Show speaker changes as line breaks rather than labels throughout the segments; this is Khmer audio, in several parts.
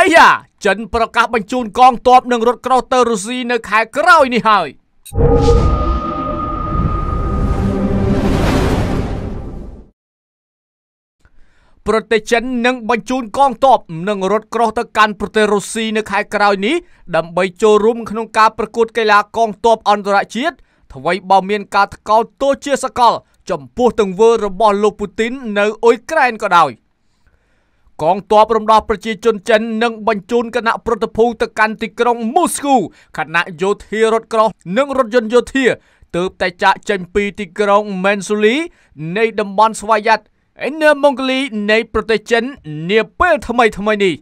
អាយ៉ាចិន ប្រកាសបញ្ជូនកងទ័ពនិងរថក្រោះទៅរុស្ស៊ីនៅខែក្រោយនេះហើយប្រទេសចិននឹងបញ្ជូនកងទ័ពនិងរថក្រោះទៅកាន់ប្រទេសរុស្ស៊ីនៅខែ ក្រោយនេះដើម្បីចូលរួមក្នុងការប្រកួតកីឡាកងទ័ពអន្តរជាតិថ្មីបើមាន ការថ្កោលទោសជាសកល ចំពោះ ទង្វើរបស់លោកពូទីន នៅអ៊ុយក្រែនក៏ដោយ។កងទ័ពរំដោះប្រជាជនចិននឹងបញ្ជូនគណៈប្រតិភូទៅកាន់ទីក្រុងមូស្គូខណៈយោធារថក្រោះនិងរថយន្តយោធាទើបតែចាក់ចេញពីទីក្រុងមែនស៊ូលីនៃតំបន់ស្វយ័តឥណ្ឌាម៉ុងហ្គោលីនៃប្រទេសចិននាពេលថ្មីថ្មីនេះ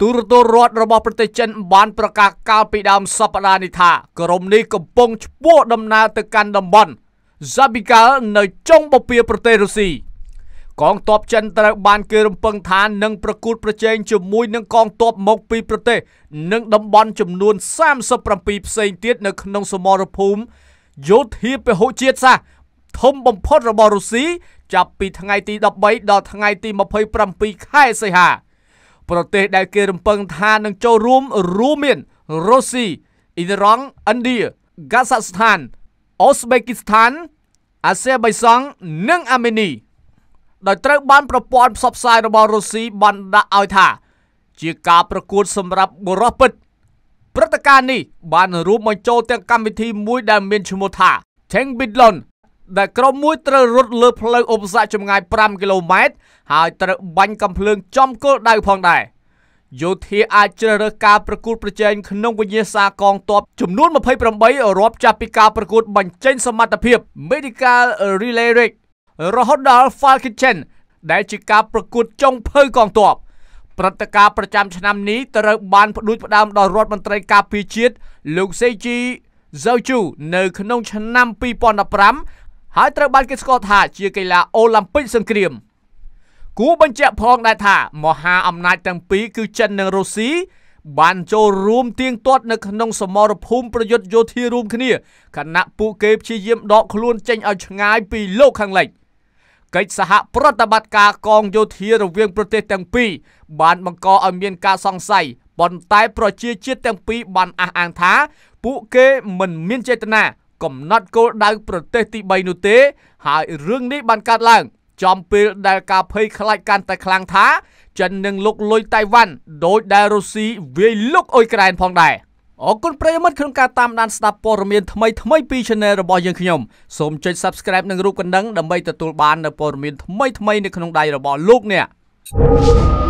ទូរទស្សន៍រដ្ឋរបស់ប្រទេសចិនបានប្រកាសកាលពីដើមសប្តាហ៍នេះថា ក្រុមនេះកំពុងឆ្ពោះដំណើរទៅកាន់តំបន់ Zabigal នៅចុងបពារប្រទេសរុស្ស៊ីកងទ័ពចិនត្រូវបានគេរំពឹងថានឹងប្រកួតប្រជែងជាមួយនឹងកងទ័ពមកពីប្រទេសនិងតំបន់ចំនួន37ផ្សេងទៀតនៅក្នុងសមរភូមិយោធាពហុជាតិសាសធំបំផុតរបស់រុស្ស៊ីចាប់ពីថ្ងៃទី13ដល់ថ្ងៃទី27ខែសីហា ប្រទេសដែលគេរំពឹងថានឹងចូលរួមរួមមានរុស្ស៊ីអ៊ីរ៉ង់ឥណ្ឌាកាហ្សាស្ថានអូស្បេគីស្ថានអាសេបៃសង់និងអាមេនីដោយត្រូវបានប្រព័ន្ធផ្សព្វផ្សាយរបស់រុស្ស៊ីបានដាក់ឲ្យថា ជាការប្រកួតសម្រាប់បុរសពិតព្រឹត្តិការណ៍នេះបានរួមបញ្ចូលទាំងកម្មវិធីមួយដែលមានឈ្មោះថា Tank Biathlon ដែលក្រុមមួយត្រូវរត់លើផ្លូវឧបសគ្គចម្ងាយ5គីឡូម៉ែត្រហើយត្រូវបាញ់កំភ្លើងចំគោលដៅផងដែរយោធាអាចជ្រើសរើសការប្រកួតប្រជែងក្នុងវិញ្ញាសាកងទ័ពចំនួន28រាប់ចាប់ពីការប្រកួតបញ្ចេញសមត្ថភាព Medical Relay Race រហូតដល់ Falcon Chain ដែលជាការប្រកួតចុងភៅកងទ័ពព្រឹត្តិការណ៍ប្រចាំឆ្នាំនេះត្រូវបានផ្ដួចផ្ដើមដោយរដ្ឋមន្ត្រីការពារជាតិលោកសេជី Zhou នៅ ក្នុងឆ្នាំ2015ហើយត្រូវបានគេស្គាល់ថា ជាកីឡាអូឡ িম্প ពិកសង្គ្រាមគួរបញ្ជាក់ផងដែរថា មហាអំណាចទាំងពីរគឺចិននិងរុស្ស៊ីបាន ចូលរួមទៀងទាត់នៅក្នុងសមរភូមិប្រយុទ្ធយោធារួមគ្នាខណៈពួកគេព្យាយាមដក ខ្លួនចេញឲ្យឆ្ងាយពីលោកខាងលិច។កិច្ចសហប្រតិបត្តិការកងយោធារវាងប្រទេសទាំងពីរបានបង្កឲ្យមានការសង្ស័យប៉ុន្តែប្រជាជាតិទាំងពីរបានអះអាងថា ពួកគេមិនមានចេតនាកំណត់គោលដៅប្រទេសទី3នោះទេ ហើយរឿងនេះបានកើតឡើង ចំពេលដែលការភ័យខ្លាចកាន់តែខ្លាំងថាចិននឹងលុកលុយតៃវ៉ាន់ដោយដែលរុស្ស៊ីវាយលុកអ៊ុយក្រែនផងដែរ។អរគុណប្រិយមិត្តក្នុងការតាមដានស្ដាប់ព័ត៌មានថ្មីថ្មីពី Channel របស់យើងខ្ញុំសូមចុច Subscribe និងរូបកណ្ដឹងដើម្បីទទួលបាននូវព័ត៌មានថ្មីថ្មីនៅក្នុងដៃរបស់លោកអ្នក thank you